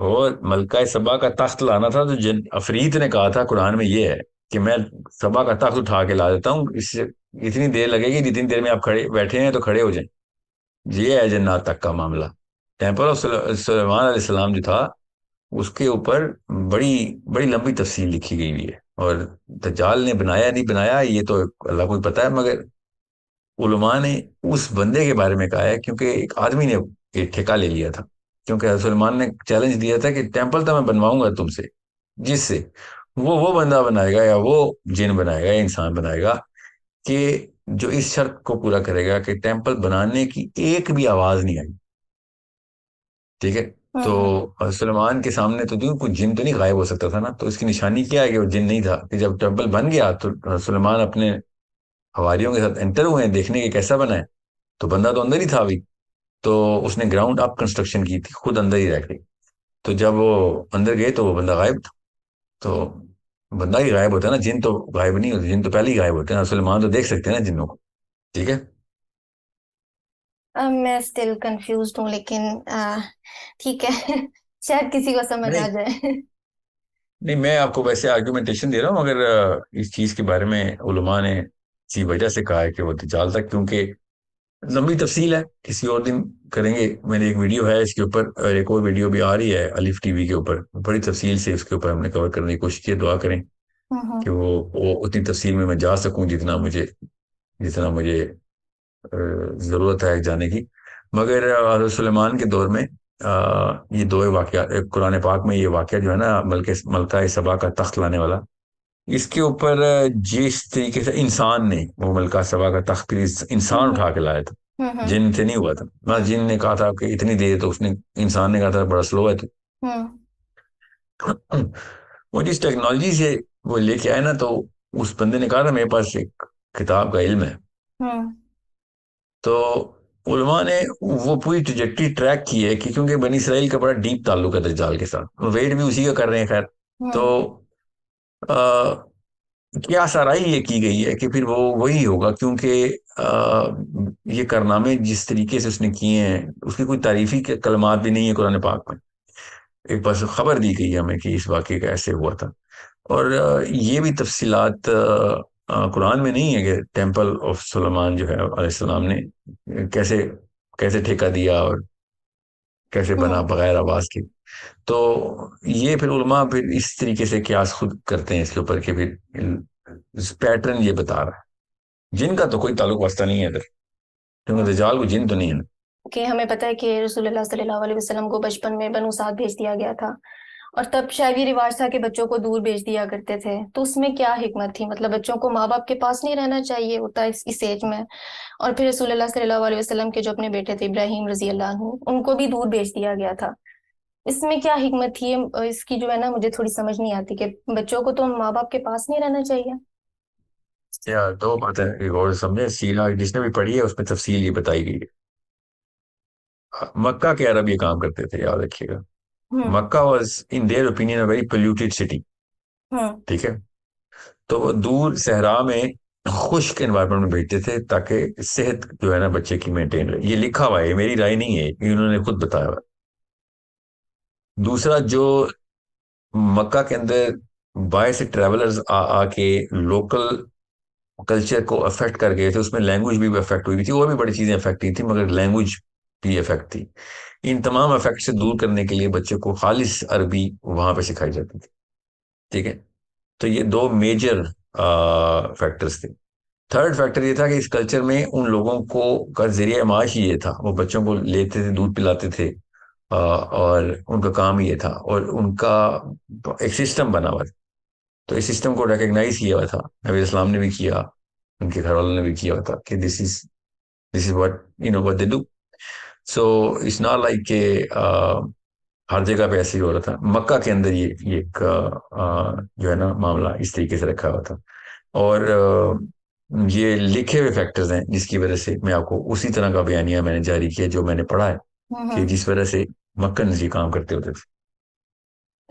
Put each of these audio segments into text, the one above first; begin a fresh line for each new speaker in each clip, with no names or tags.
और मलका सबा का तख्त लाना था तो जिन अफरीत ने कहा था कुरान में ये है कि मैं सबा का तख्त उठा के ला देता हूँ इससे इतनी देर लगेगी जितनी देर में आप खड़े बैठे हैं तो खड़े हो जाए ये है जन्नात तक का मामला टेम्पल ऑफ सलेमान सलाम जो था उसके ऊपर बड़ी बड़ी लंबी तफसील लिखी गई हुई है और तजाल ने बनाया नहीं बनाया ये तो अल्लाह को पता है मगर उलमा ने उस बंदे के बारे में कहा है क्योंकि एक आदमी ने ठेका ले लिया था क्योंकि सलमान ने चैलेंज दिया था कि टेम्पल तो मैं बनवाऊंगा तुमसे जिससे वो वो बंदा बनाएगा या वो जिन बनाएगा या इंसान बनाएगा कि जो इस शर्त को पूरा करेगा कि टेम्पल बनाने की एक भी आवाज नहीं आई ठीक है तो हम्म। सलमान के सामने तो क्यों कुछ जिन तो नहीं गायब हो सकता था ना तो इसकी निशानी क्या है कि वो जिन नहीं था कि जब टेम्पल बन गया तो सलमान अपने हवारियों के साथ एंटर हुए हैं देखने के कैसा बना है तो बंदा तो अंदर ही था अभी तो उसने ग्राउंड अप कंस्ट्रक्शन की थी खुद अंदर ही रह गई तो जब वो अंदर गए तो वो बंदा गायब था तो बंदा ही गायब होता है ना जिन तो गायब नहीं होते जिन तो पहले ही गायब होते हैं ना सलमान तो देख सकते हैं ना जिनों को ठीक है अब मैं स्टिल कंफ्यूज हूँ लेकिन ठीक है शायद किसी को समझ आ जाए नहीं मैं आपको वैसे आर्गुमेंटेशन दे रहा हूँ मगर इस चीज़ के बारे में उलमा ने इसी वजह से कहा है कि वो दजाल तो था क्योंकि लंबी तफसील है किसी और दिन करेंगे मैंने एक वीडियो है इसके ऊपर और एक और वीडियो भी आ रही है अलिफ टीवी के ऊपर बड़ी तफसील से उसके ऊपर हमने कवर करने की कोशिश की दुआ करें कि वो वो उतनी तफसील में मैं जा सकूं जितना मुझे जितना मुझे जरूरत है जाने की मगर सलेमान के दौर में आ, ये दो वाक़ कुरान पाक में ये वाक़ जो है ना मलके मलका सबा का तख्त लाने वाला इसके ऊपर जिस तरीके से इंसान ने वो मलका सभा का तख्त इंसान हम्म। उठा के लाया था हम्म, हम्म। जिन से नहीं हुआ था ना जिन ने कहा था कि इतनी देर तो उसने इंसान ने कहा था बड़ा स्लो है तू वो जिस टेक्नोलॉजी से वो लेके आए ना तो उस बंदे ने कहा था मेरे पास एक किताब का इल्म है तो उलमा ने वो पूरी ट्रिजेक्ट्री ट्रैक की है कि क्योंकि बनी इसराइल का बड़ा डीप ताल्लुक है दज्जाल के साथ वेट भी उसी का कर रहे हैं खैर तो क्या साराई ये की गई है कि फिर वो वही होगा क्योंकि ये कारनामे जिस तरीके से उसने किए हैं उसकी कोई तारीफी के कलमात भी नहीं है कुरान पाक में एक बस खबर दी गई हमें कि इस वाक्य का ऐसे हुआ था और ये भी तफसीलात कुरान में नहीं है कि टेम्पल ऑफ सलमान जो है आसमाम ने कैसे कैसे ठेका दिया और कैसे बना हाँ। बगैर आवाज के तो ये फिर उलमा फिर इस तरीके से क्यास खुद करते हैं इसके ऊपर के फिर पैटर्न ये बता रहा है जिनका तो कोई ताल्लुक वास्ता नहीं है इधर क्योंकि दजाल को जिन तो नहीं है कि हमें पता है कि रसूलुल्लाह सल्लल्लाहु अलैहि वसल्लम को बचपन में बनू साद भेज दिया गया था और तब ये रिवाज था कि बच्चों को दूर भेज दिया करते थे तो उसमें क्या हिकमत थी मतलब बच्चों को माँ बाप के पास नहीं रहना चाहिए होता इस, इस एज में और फिर रसूल सल्लल्लाहु के जो अपने बेटे थे इब्राहिम रजी अल्लाह उनको भी दूर भेज दिया गया था इसमें क्या हिकमत थी इसकी जो है ना मुझे थोड़ी समझ नहीं आती कि बच्चों को तो माँ बाप के पास नहीं रहना चाहिए यार दो बातें एक और समझे सीरा जिसने भी पढ़ी है उसमें तफसील ये बताई गई है मक्का के अरब ये काम करते थे याद रखिएगा हाँ। Mecca was in their opinion a very polluted city ठीक है तो वो दूर सहरा में खुश्क एनवायरमेंट में भेजते थे ताकि सेहत जो है ना बच्चे की मेंटेन रहे ये लिखा हुआ है मेरी राय नहीं है उन्होंने खुद बताया हुआ दूसरा जो मक्का के अंदर बाय से ट्रेवलर्स आ आके लोकल कल्चर को अफेक्ट कर गए थे उसमें लैंग्वेज भी अफेक्ट हुई थी और भी बड़ी चीजें अफेक्ट हुई थी मगर लैंग्वेज भी इफेक्ट थी इन तमाम अफेक्ट से दूर करने के लिए बच्चे को खालिश अरबी वहां पर सिखाई जाती थी ठीक है तो ये दो मेजर फैक्टर्स थे थर्ड फैक्टर ये था कि इस कल्चर में उन लोगों को का जरिया माश ये था वो बच्चों को लेते थे दूध पिलाते थे आ, और उनका काम ये था और उनका एक सिस्टम बना हुआ था तो इस सिस्टम को रिकग्नाइज किया हुआ था नबी इस्लाम ने भी किया उनके घर वालों ने भी किया हुआ था कि this is this is what you know what they do so it's not like के हर जगह पे ऐसे ही हो रहा था मक्का के अंदर ये एक uh, uh, जो है ना मामला इस तरीके से रखा हुआ था और uh, ये लिखे हुए फैक्टर्स हैं जिसकी वजह से मैं आपको उसी तरह का बयानिया मैंने जारी किया जो मैंने पढ़ा है
हम्म, कि हम्म।
जिस वजह से मक्का नजी काम करते होते थे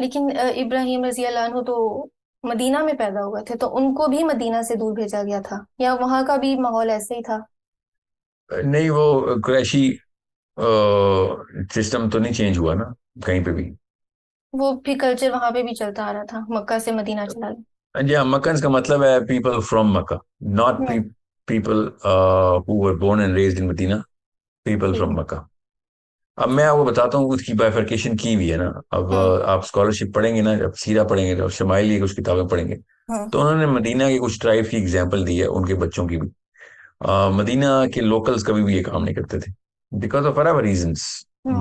लेकिन इब्राहिम रजी अल्लाह तो मदीना में पैदा हुए थे तो उनको भी मदीना से दूर भेजा गया था या वहां का भी माहौल ऐसे ही था नहीं वो क्रैशी सिस्टम तो नहीं चेंज हुआ ना कहीं पे भी वो भी कल्चर वहां पे भी चलता आ रहा था मक्का से मदीना चला जी या का मतलब है people from Mecca not people who were born and raised in Medina people from Mecca अब मैं आपको बताता हूँ उसकी बाइफर्केशन की हुई है ना अब हम्म। uh, आप स्कॉलरशिप पढ़ेंगे ना जब सीरा पढ़ेंगे जब शमाइली कुछ किताबें पढ़ेंगे हम्म। तो उन्होंने मदीना के कुछ ट्राइब की एग्जाम्पल दी है उनके बच्चों की भी आ, uh, मदीना के लोकल्स कभी भी ये काम नहीं करते थे because of whatever reason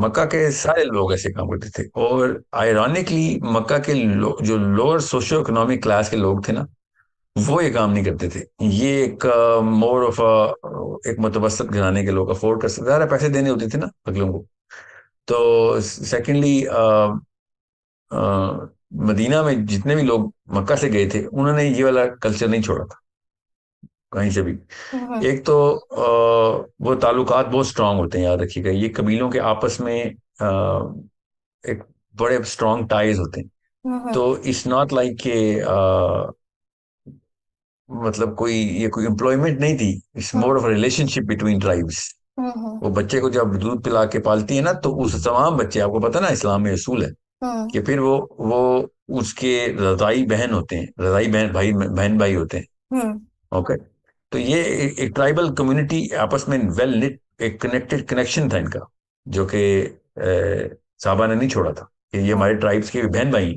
Mecca के सारे लोग ऐसे काम करते थे और आयरॉनिकली मक्का के लो, जो लोअर सोशो इकोनॉमिक क्लास के लोग थे ना वो ये काम नहीं करते थे ये एक मोर uh, ऑफ एक मतवस्त घराने के लोग अफोर्ड कर सकते ज़्यादा पैसे देने होते थे ना अगलों को तो सेकेंडली uh, uh, मदीना में जितने भी लोग मक्का से गए थे उन्होंने ये वाला कल्चर नहीं छोड़ा था कहीं से भी हाँ। एक तो वो ताल्लुकात बहुत स्ट्रांग होते हैं याद रखिएगा ये कबीलों के आपस में एक बड़े स्ट्रांग टाइज होते हैं हाँ, हाँ। तो इट्स नॉट लाइक के मतलब कोई ये कोई एम्प्लॉयमेंट नहीं थी it's more of relationship between tribes वो बच्चे को जब दूध पिला के पालती है ना तो उस तमाम बच्चे आपको पता ना इस्लाम में असूल है कि फिर वो वो उसके रजाई बहन होते हैं रजाई बहन भाई बहन भाई होते हैं ओके okay? तो ये एक ट्राइबल कम्युनिटी आपस में वेल निट एक कनेक्टेड कनेक्शन था इनका जो कि साहबा ने नहीं छोड़ा था कि ये हमारे ट्राइब्स के बहन भाई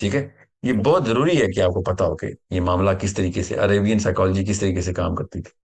ठीक है ये बहुत जरूरी है कि आपको पता हो कि ये मामला किस तरीके से अरेबियन साइकोलॉजी किस तरीके से काम करती थी